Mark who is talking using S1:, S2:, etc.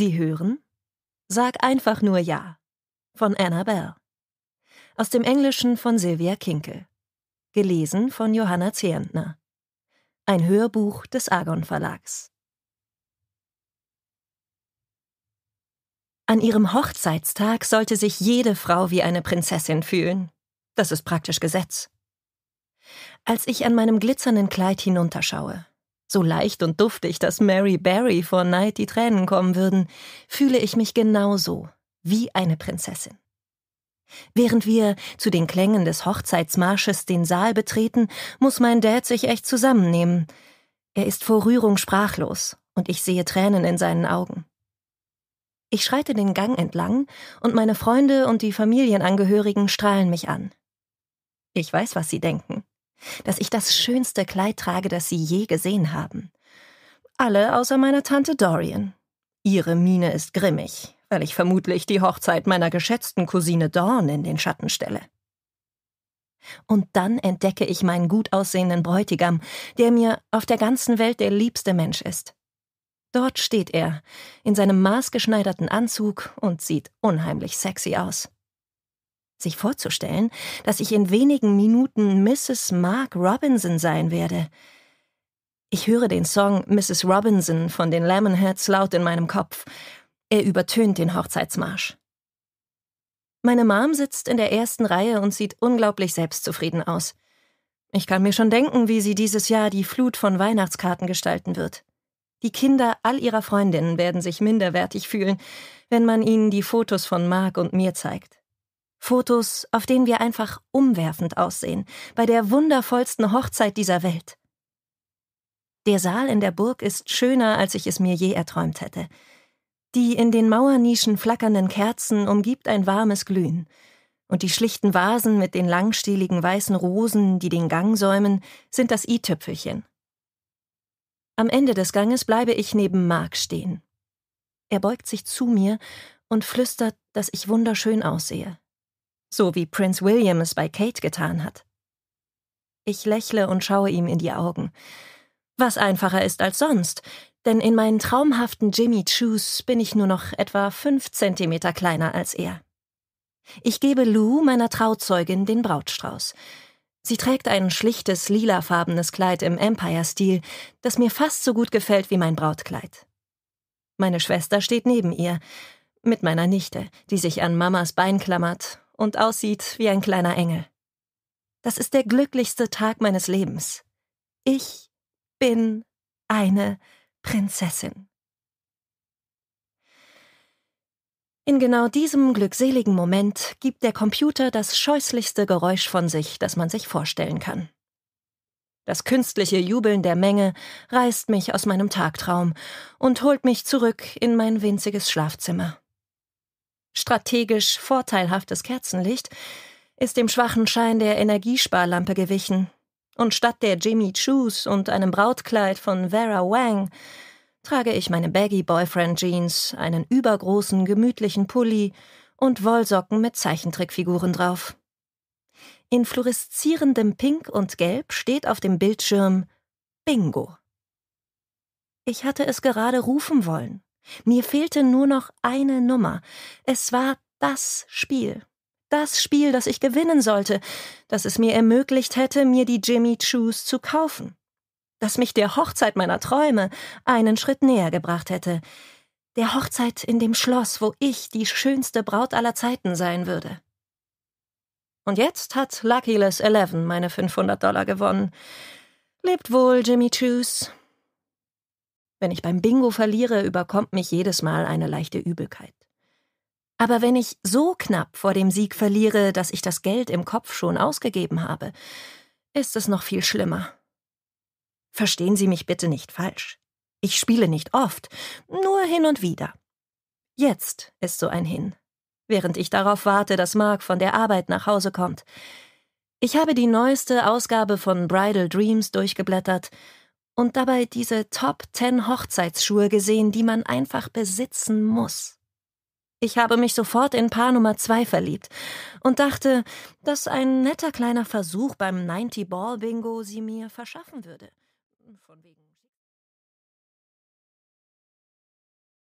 S1: Sie hören? Sag einfach nur Ja von Annabelle. Aus dem Englischen von Silvia Kinkel. Gelesen von Johanna Zehentner. Ein Hörbuch des Argon Verlags. An ihrem Hochzeitstag sollte sich jede Frau wie eine Prinzessin fühlen. Das ist praktisch Gesetz. Als ich an meinem glitzernden Kleid hinunterschaue, so leicht und duftig, dass Mary Barry vor Neid die Tränen kommen würden, fühle ich mich genauso wie eine Prinzessin. Während wir zu den Klängen des Hochzeitsmarsches den Saal betreten, muss mein Dad sich echt zusammennehmen. Er ist vor Rührung sprachlos und ich sehe Tränen in seinen Augen. Ich schreite den Gang entlang und meine Freunde und die Familienangehörigen strahlen mich an. Ich weiß, was sie denken dass ich das schönste Kleid trage, das sie je gesehen haben. Alle außer meiner Tante Dorian. Ihre Miene ist grimmig, weil ich vermutlich die Hochzeit meiner geschätzten Cousine Dorn in den Schatten stelle. Und dann entdecke ich meinen gut aussehenden Bräutigam, der mir auf der ganzen Welt der liebste Mensch ist. Dort steht er, in seinem maßgeschneiderten Anzug und sieht unheimlich sexy aus. Sich vorzustellen, dass ich in wenigen Minuten Mrs. Mark Robinson sein werde. Ich höre den Song Mrs. Robinson von den Lemonheads laut in meinem Kopf. Er übertönt den Hochzeitsmarsch. Meine Mom sitzt in der ersten Reihe und sieht unglaublich selbstzufrieden aus. Ich kann mir schon denken, wie sie dieses Jahr die Flut von Weihnachtskarten gestalten wird. Die Kinder all ihrer Freundinnen werden sich minderwertig fühlen, wenn man ihnen die Fotos von Mark und mir zeigt. Fotos, auf denen wir einfach umwerfend aussehen, bei der wundervollsten Hochzeit dieser Welt. Der Saal in der Burg ist schöner, als ich es mir je erträumt hätte. Die in den Mauernischen flackernden Kerzen umgibt ein warmes Glühen, und die schlichten Vasen mit den langstieligen weißen Rosen, die den Gang säumen, sind das i-Tüpfelchen. Am Ende des Ganges bleibe ich neben Mark stehen. Er beugt sich zu mir und flüstert, dass ich wunderschön aussehe so wie Prince William es bei Kate getan hat. Ich lächle und schaue ihm in die Augen. Was einfacher ist als sonst, denn in meinen traumhaften Jimmy Choos bin ich nur noch etwa fünf Zentimeter kleiner als er. Ich gebe Lou, meiner Trauzeugin, den Brautstrauß. Sie trägt ein schlichtes, lilafarbenes Kleid im Empire-Stil, das mir fast so gut gefällt wie mein Brautkleid. Meine Schwester steht neben ihr, mit meiner Nichte, die sich an Mamas Bein klammert und aussieht wie ein kleiner Engel. Das ist der glücklichste Tag meines Lebens. Ich bin eine Prinzessin. In genau diesem glückseligen Moment gibt der Computer das scheußlichste Geräusch von sich, das man sich vorstellen kann. Das künstliche Jubeln der Menge reißt mich aus meinem Tagtraum und holt mich zurück in mein winziges Schlafzimmer strategisch vorteilhaftes Kerzenlicht ist dem schwachen Schein der Energiesparlampe gewichen, und statt der Jimmy Choos und einem Brautkleid von Vera Wang trage ich meine Baggy Boyfriend Jeans, einen übergroßen, gemütlichen Pulli und Wollsocken mit Zeichentrickfiguren drauf. In fluoreszierendem Pink und Gelb steht auf dem Bildschirm Bingo. Ich hatte es gerade rufen wollen, mir fehlte nur noch eine Nummer. Es war das Spiel. Das Spiel, das ich gewinnen sollte, das es mir ermöglicht hätte, mir die Jimmy Choos zu kaufen. Das mich der Hochzeit meiner Träume einen Schritt näher gebracht hätte. Der Hochzeit in dem Schloss, wo ich die schönste Braut aller Zeiten sein würde. Und jetzt hat Luckyless Eleven meine 500 Dollar gewonnen. Lebt wohl, Jimmy Choose. Wenn ich beim Bingo verliere, überkommt mich jedes Mal eine leichte Übelkeit. Aber wenn ich so knapp vor dem Sieg verliere, dass ich das Geld im Kopf schon ausgegeben habe, ist es noch viel schlimmer. Verstehen Sie mich bitte nicht falsch. Ich spiele nicht oft, nur hin und wieder. Jetzt ist so ein Hin, während ich darauf warte, dass Mark von der Arbeit nach Hause kommt. Ich habe die neueste Ausgabe von Bridal Dreams durchgeblättert und dabei diese Top 10 Hochzeitsschuhe gesehen, die man einfach besitzen muss. Ich habe mich sofort in Paar Nummer 2 verliebt und dachte, dass ein netter kleiner Versuch beim 90 Ball Bingo sie mir verschaffen würde. Von wegen